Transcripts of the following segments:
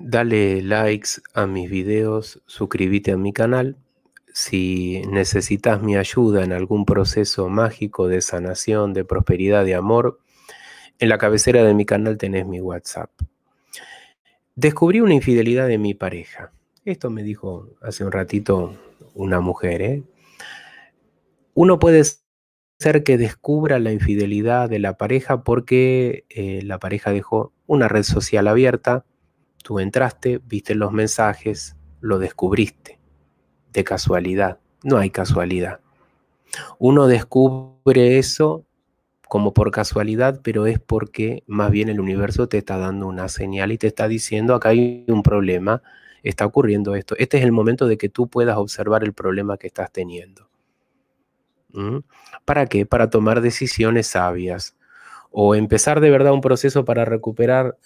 Dale likes a mis videos, suscríbete a mi canal. Si necesitas mi ayuda en algún proceso mágico de sanación, de prosperidad, de amor, en la cabecera de mi canal tenés mi WhatsApp. Descubrí una infidelidad de mi pareja. Esto me dijo hace un ratito una mujer. ¿eh? Uno puede ser que descubra la infidelidad de la pareja porque eh, la pareja dejó una red social abierta Tú entraste, viste los mensajes, lo descubriste. De casualidad. No hay casualidad. Uno descubre eso como por casualidad, pero es porque más bien el universo te está dando una señal y te está diciendo, acá hay un problema, está ocurriendo esto. Este es el momento de que tú puedas observar el problema que estás teniendo. ¿Mm? ¿Para qué? Para tomar decisiones sabias o empezar de verdad un proceso para recuperar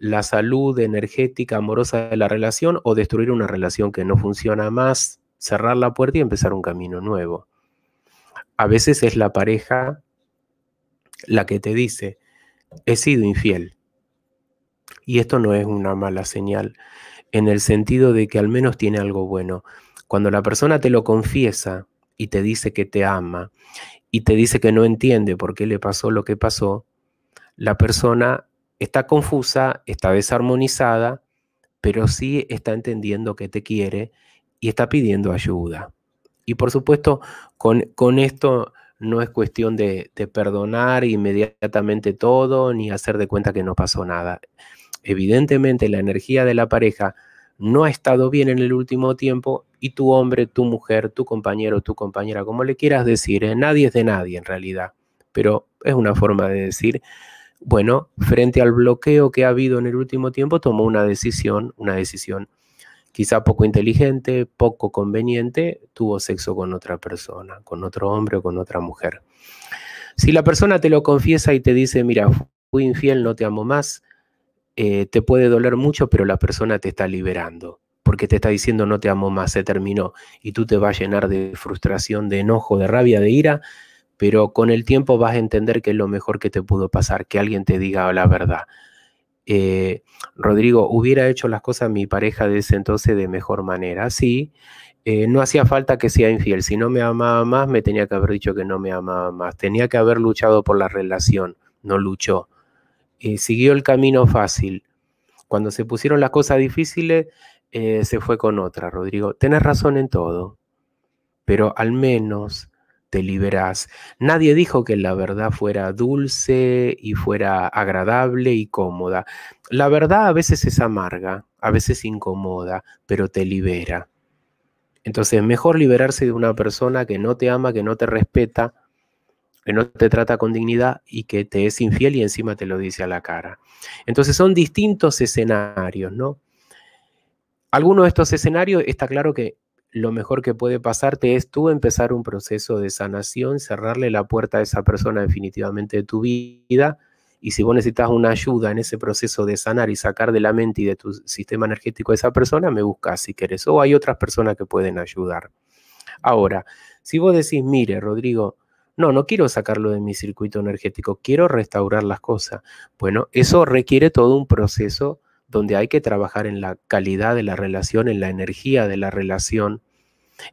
la salud energética amorosa de la relación o destruir una relación que no funciona más, cerrar la puerta y empezar un camino nuevo. A veces es la pareja la que te dice, he sido infiel. Y esto no es una mala señal, en el sentido de que al menos tiene algo bueno. Cuando la persona te lo confiesa y te dice que te ama y te dice que no entiende por qué le pasó lo que pasó, la persona está confusa, está desarmonizada, pero sí está entendiendo que te quiere y está pidiendo ayuda. Y por supuesto, con, esto no es cuestión de, perdonar inmediatamente todo ni hacer de cuenta que no pasó nada. Evidentemente la energía de la pareja no ha estado bien en el último tiempo y tu hombre, tu mujer, tu compañero, tu compañera, como le quieras decir, eh, nadie es de nadie en realidad, pero es una forma de decir bueno, frente al bloqueo que ha habido en el último tiempo, tomó una decisión, una decisión quizá poco inteligente, poco conveniente, tuvo sexo con otra persona, con otro hombre o con otra mujer. Si la persona te lo confiesa y te dice, mira, fui infiel, no te amo más, eh, te puede doler mucho, pero la persona te está liberando, porque te está diciendo, no te amo más, se terminó, y tú te vas a llenar de frustración, de enojo, de rabia, de ira, pero con el tiempo vas a entender que es lo mejor que te pudo pasar, que alguien te diga la verdad. Eh, Rodrigo, hubiera hecho las cosas mi pareja de ese entonces de mejor manera, sí. Eh, no hacía falta que sea infiel. Si no me amaba más, me tenía que haber dicho que no me amaba más. Tenía que haber luchado por la relación. No luchó. siguió el camino fácil. Cuando se pusieron las cosas difíciles, eh, se fue con otra, Rodrigo. Tenés razón en todo, pero al menos te liberás. Nadie dijo que la verdad fuera dulce y fuera agradable y cómoda. La verdad a veces es amarga, a veces incomoda, pero te libera. Entonces, mejor liberarse de una persona que no te ama, que no te respeta, que no te trata con dignidad y que te es infiel y encima te lo dice a la cara. Entonces, son distintos escenarios, ¿no? Algunos de estos escenarios está claro que lo mejor que puede pasarte es tú empezar un proceso de sanación, cerrarle la puerta a esa persona definitivamente de tu vida. Y si vos necesitas una ayuda en ese proceso de sanar y sacar de la mente y de tu sistema energético a esa persona, me buscas si querés. O hay otras personas que pueden ayudar. Ahora, si vos decís, mire, Rodrigo, no, no quiero sacarlo de mi circuito energético, quiero restaurar las cosas. Bueno, eso requiere todo un proceso donde hay que trabajar en la calidad de la relación, en la energía de la relación,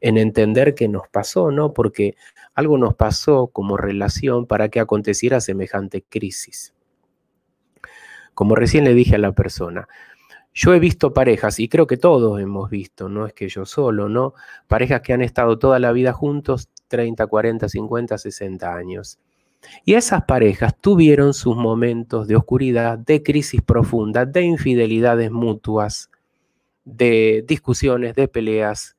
en entender qué nos pasó, ¿no? Porque algo nos pasó como relación para que aconteciera semejante crisis. Como recién le dije a la persona, yo he visto parejas, y creo que todos hemos visto, no es que yo solo, ¿no? Parejas que han estado toda la vida juntos, 30, 40, 50, 60 años. Y esas parejas tuvieron sus momentos de oscuridad, de crisis profunda, de infidelidades mutuas, de discusiones, de peleas.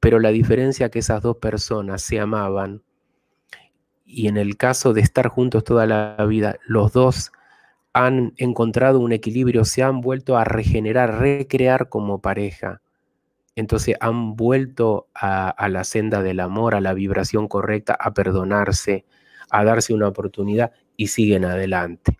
Pero la diferencia es que esas dos personas se amaban y en el caso de estar juntos toda la vida, los dos han encontrado un equilibrio, se han vuelto a regenerar, recrear como pareja. Entonces han vuelto a, a la senda del amor, a la vibración correcta, a perdonarse, a darse una oportunidad y siguen adelante.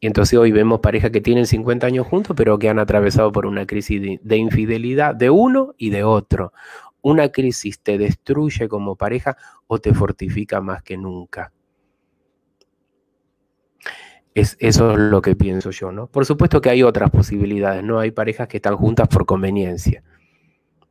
Y entonces hoy vemos parejas que tienen 50 años juntos, pero que han atravesado por una crisis de, infidelidad de uno y de otro. Una crisis te destruye como pareja o te fortifica más que nunca. Es, eso es lo que pienso yo, ¿no? Por supuesto que hay otras posibilidades, ¿no? Hay parejas que están juntas por conveniencia,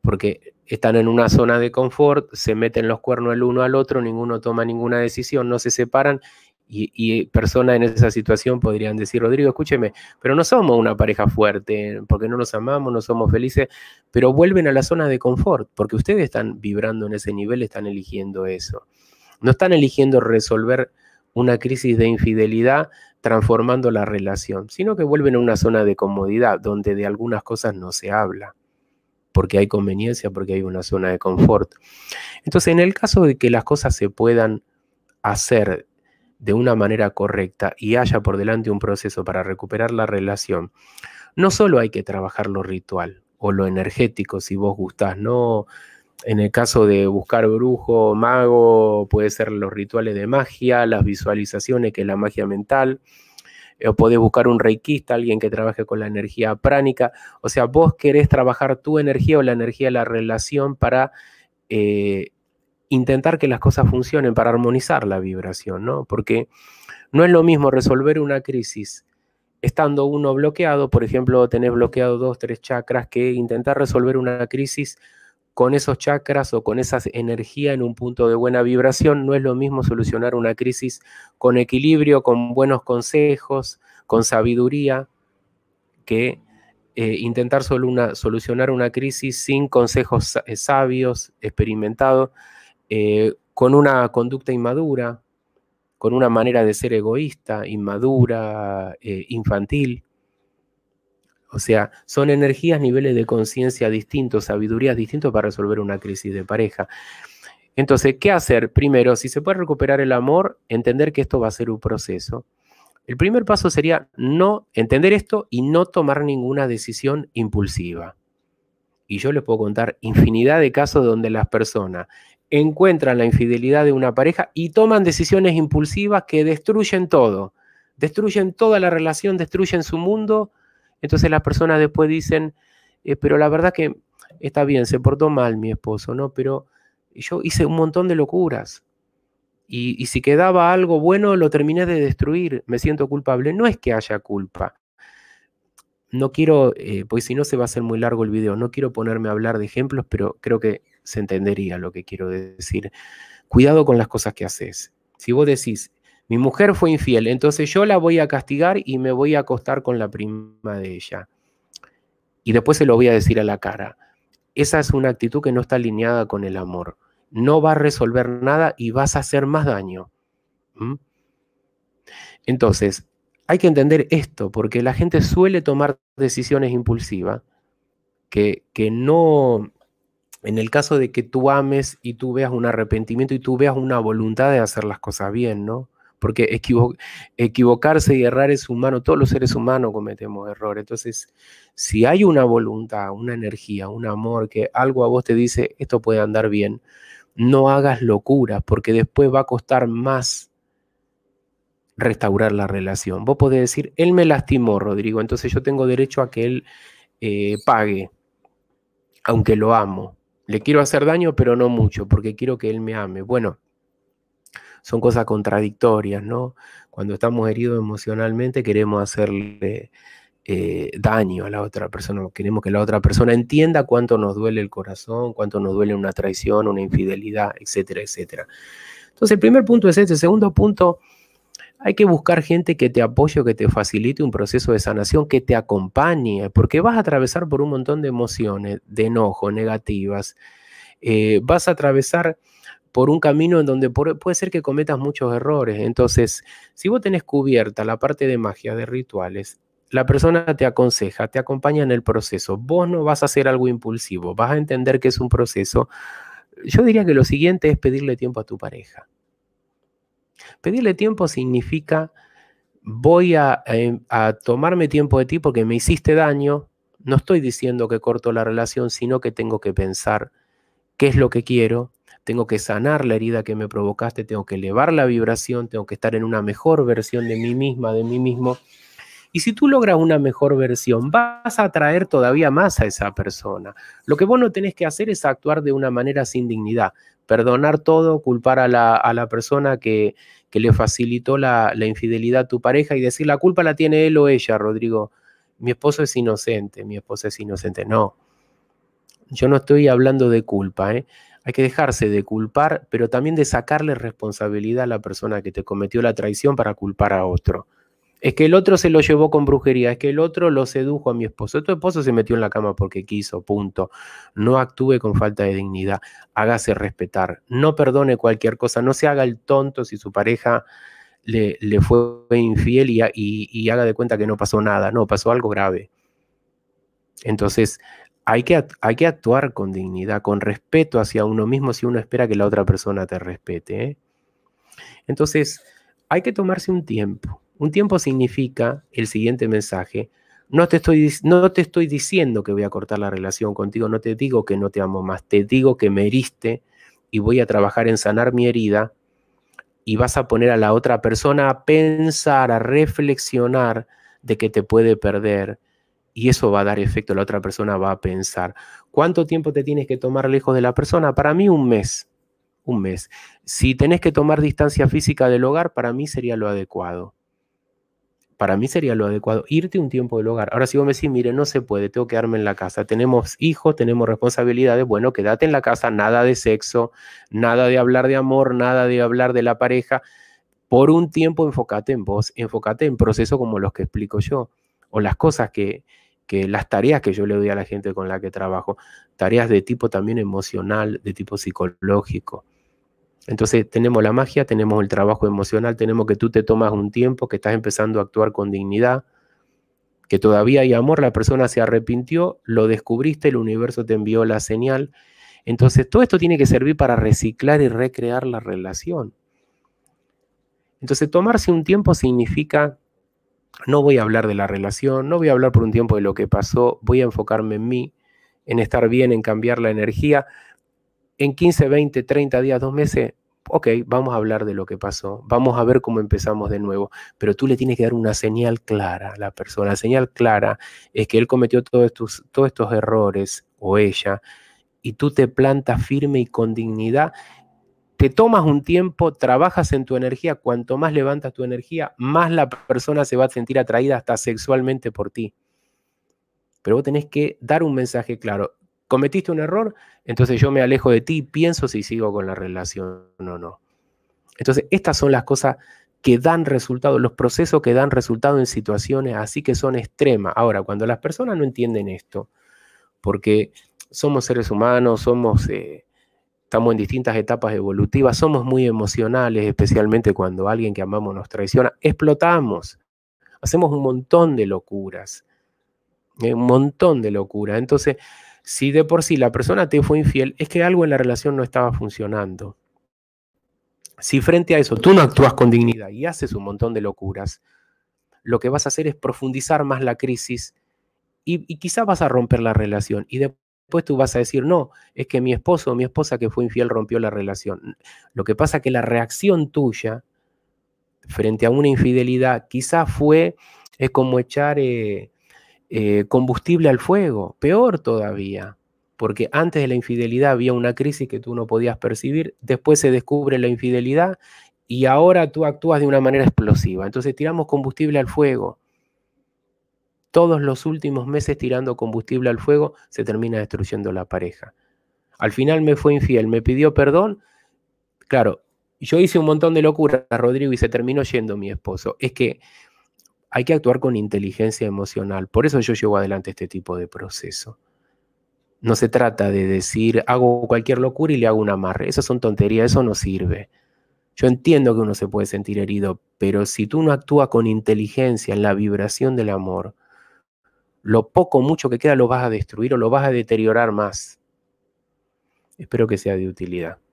porque están en una zona de confort, se meten los cuernos el uno al otro, ninguno toma ninguna decisión, no se separan y, personas en esa situación podrían decir, Rodrigo, escúcheme, pero no somos una pareja fuerte, porque no nos amamos, no somos felices, pero vuelven a la zona de confort, porque ustedes están vibrando en ese nivel, están eligiendo eso. No están eligiendo resolver una crisis de infidelidad transformando la relación, sino que vuelven a una zona de comodidad, donde de algunas cosas no se habla porque hay conveniencia, porque hay una zona de confort. Entonces, en el caso de que las cosas se puedan hacer de una manera correcta y haya por delante un proceso para recuperar la relación, no solo hay que trabajar lo ritual o lo energético, si vos gustás, no en el caso de buscar brujo, mago, puede ser los rituales de magia, las visualizaciones, que es la magia mental, eh, o podés buscar un reikista, alguien que trabaje con la energía pránica. O sea, vos querés trabajar tu energía o la energía de la relación para eh, intentar que las cosas funcionen, para armonizar la vibración, ¿no? Porque no es lo mismo resolver una crisis estando uno bloqueado, por ejemplo, tener bloqueado dos, tres chakras, que intentar resolver una crisis con esos chakras o con esa energía en un punto de buena vibración. No es lo mismo solucionar una crisis con equilibrio, con buenos consejos, con sabiduría, que eh, intentar solo una, solucionar una crisis sin consejos eh, sabios, experimentados, eh, con una conducta inmadura, con una manera de ser egoísta, inmadura, infantil. O sea, son energías, niveles de conciencia distintos, sabidurías distintos para resolver una crisis de pareja. Entonces, ¿qué hacer? Primero, si se puede recuperar el amor, entender que esto va a ser un proceso. El primer paso sería no entender esto y no tomar ninguna decisión impulsiva. Y yo les puedo contar infinidad de casos donde las personas encuentran la infidelidad de una pareja y toman decisiones impulsivas que destruyen todo. Destruyen toda la relación, destruyen su mundo, entonces las personas después dicen, eh, pero la verdad que está bien, se portó mal mi esposo, ¿no? Pero yo hice un montón de locuras. Y, si quedaba algo bueno, lo terminé de destruir, me siento culpable. No es que haya culpa. No quiero, porque eh, pues si no se va a hacer muy largo el video, no quiero ponerme a hablar de ejemplos, pero creo que se entendería lo que quiero decir. Cuidado con las cosas que haces. Si vos decís, mi mujer fue infiel, entonces yo la voy a castigar y me voy a acostar con la prima de ella. Y después se lo voy a decir a la cara. Esa es una actitud que no está alineada con el amor. No va a resolver nada y vas a hacer más daño. ¿Mm? Entonces, hay que entender esto, porque la gente suele tomar decisiones impulsivas que, que no, en el caso de que tú ames y tú veas un arrepentimiento y tú veas una voluntad de hacer las cosas bien, ¿no? porque equivocarse y errar es humano, todos los seres humanos cometemos errores. Entonces, si hay una voluntad, una energía, un amor, que algo a vos te dice, esto puede andar bien, no hagas locuras, porque después va a costar más restaurar la relación. Vos podés decir, él me lastimó, Rodrigo, entonces yo tengo derecho a que él eh, pague, aunque lo amo. Le quiero hacer daño, pero no mucho, porque quiero que él me ame. Bueno, son cosas contradictorias, ¿no? Cuando estamos heridos emocionalmente queremos hacerle eh, daño a la otra persona, queremos que la otra persona entienda cuánto nos duele el corazón, cuánto nos duele una traición, una infidelidad, etcétera, etcétera. Entonces el primer punto es este, segundo punto, hay que buscar gente que te apoye, que te facilite un proceso de sanación, que te acompañe, porque vas a atravesar por un montón de emociones, de enojo, negativas, eh, vas a atravesar por un camino en donde puede ser que cometas muchos errores. Entonces, si vos tenés cubierta la parte de magia, de rituales, la persona te aconseja, te acompaña en el proceso. Vos no vas a hacer algo impulsivo, vas a entender que es un proceso. Yo diría que lo siguiente es pedirle tiempo a tu pareja. Pedirle tiempo significa voy em, a tomarme tiempo de ti porque me hiciste daño. No estoy diciendo que corto la relación, sino que tengo que pensar qué es lo que quiero, tengo que sanar la herida que me provocaste, tengo que elevar la vibración, tengo que estar en una mejor versión de mí misma, de mí mismo. Y si tú logras una mejor versión, vas a atraer todavía más a esa persona. Lo que vos no tenés que hacer es actuar de una manera sin dignidad, perdonar todo, culpar a la, persona que, que, le facilitó la, la infidelidad a tu pareja y decir la culpa la tiene él o ella, Rodrigo. Mi esposo es inocente, mi esposa es inocente. No, yo no estoy hablando de culpa. ¿eh? Hay que dejarse de culpar, pero también de sacarle responsabilidad a la persona que te cometió la traición para culpar a otro. Es que el otro se lo llevó con brujería, es que el otro lo sedujo a mi esposo. Tu esposo se metió en la cama porque quiso, punto. No actúe con falta de dignidad, hágase respetar, no perdone cualquier cosa, no se haga el tonto si su pareja le, le fue infiel y haga de cuenta que no pasó nada. No, pasó algo grave. Entonces, hay que, hay que actuar con dignidad, con respeto hacia uno mismo si uno espera que la otra persona te respete. ¿eh? Entonces, hay que tomarse un tiempo. Un tiempo significa el siguiente mensaje. No te, estoy, no te estoy diciendo que voy a cortar la relación contigo, no te digo que no te amo más, te digo que me heriste y voy a trabajar en sanar mi herida y vas a poner a la otra persona a pensar, a reflexionar de que te puede perder y eso va a dar efecto, la otra persona va a pensar. ¿Cuánto tiempo te tienes que tomar lejos de la persona? Para mí un mes, un mes. Si tenés que tomar distancia física del hogar, para mí sería lo adecuado. Para mí sería lo adecuado irte un tiempo del hogar. Ahora si vos me decís, mire, no se puede, tengo que quedarme en la casa, tenemos hijos, tenemos responsabilidades, bueno, quédate en la casa, nada de sexo, nada de hablar de amor, nada de hablar de la pareja. Por un tiempo enfócate en vos, enfócate en procesos como los que explico yo o las cosas que, que las tareas que yo le doy a la gente con la que trabajo, tareas de tipo también emocional, de tipo psicológico. Entonces tenemos la magia, tenemos el trabajo emocional, tenemos que tú te tomas un tiempo, que estás empezando a actuar con dignidad, que todavía hay amor, la persona se arrepintió, lo descubriste, el universo te envió la señal. Entonces todo esto tiene que servir para reciclar y recrear la relación. Entonces tomarse un tiempo significa no voy a hablar de la relación, no voy a hablar por un tiempo de lo que pasó, voy a enfocarme en mí, en estar bien, en cambiar la energía. En 15, 20, 30 días, dos meses, ok, vamos a hablar de lo que pasó, vamos a ver cómo empezamos de nuevo, pero tú le tienes que dar una señal clara a la persona. La señal clara es que él cometió todos estos, todos estos errores o ella, y tú te plantas firme y con dignidad tomas un tiempo, trabajas en tu energía, cuanto más levantas tu energía, más la persona se va a sentir atraída hasta sexualmente por ti. Pero vos tenés que dar un mensaje claro. Cometiste un error, entonces yo me alejo de ti y pienso si sigo con la relación o no. Entonces, estas son las cosas que dan resultado, los procesos que dan resultado en situaciones así que son extremas. Ahora, cuando las personas no entienden esto, porque somos seres humanos, somos... Eh, estamos en distintas etapas evolutivas, somos muy emocionales, especialmente cuando alguien que amamos nos traiciona, explotamos, hacemos un montón de locuras, eh, un montón de locuras. Entonces, si de por sí la persona te fue infiel, es que algo en la relación no estaba funcionando. Si frente a eso tú no actúas con dignidad y haces un montón de locuras, lo que vas a hacer es profundizar más la crisis y, y quizás vas a romper la relación. Y de después tú vas a decir, no, es que mi esposo o mi esposa que fue infiel rompió la relación. Lo que pasa es que la reacción tuya frente a una infidelidad quizás fue es como echar eh, eh, combustible al fuego, peor todavía, porque antes de la infidelidad había una crisis que tú no podías percibir, después se descubre la infidelidad y ahora tú actúas de una manera explosiva. Entonces tiramos combustible al fuego todos los últimos meses tirando combustible al fuego, se termina destruyendo la pareja. Al final me fue infiel, me pidió perdón. Claro, yo hice un montón de locuras, Rodrigo, y se terminó yendo mi esposo. Es que hay que actuar con inteligencia emocional. Por eso yo llevo adelante este tipo de proceso. No se trata de decir, hago cualquier locura y le hago un amarre. Eso son tonterías, eso no sirve. Yo entiendo que uno se puede sentir herido, pero si tú no actúas con inteligencia en la vibración del amor, lo poco, mucho que queda lo vas a destruir o lo vas a deteriorar más. Espero que sea de utilidad.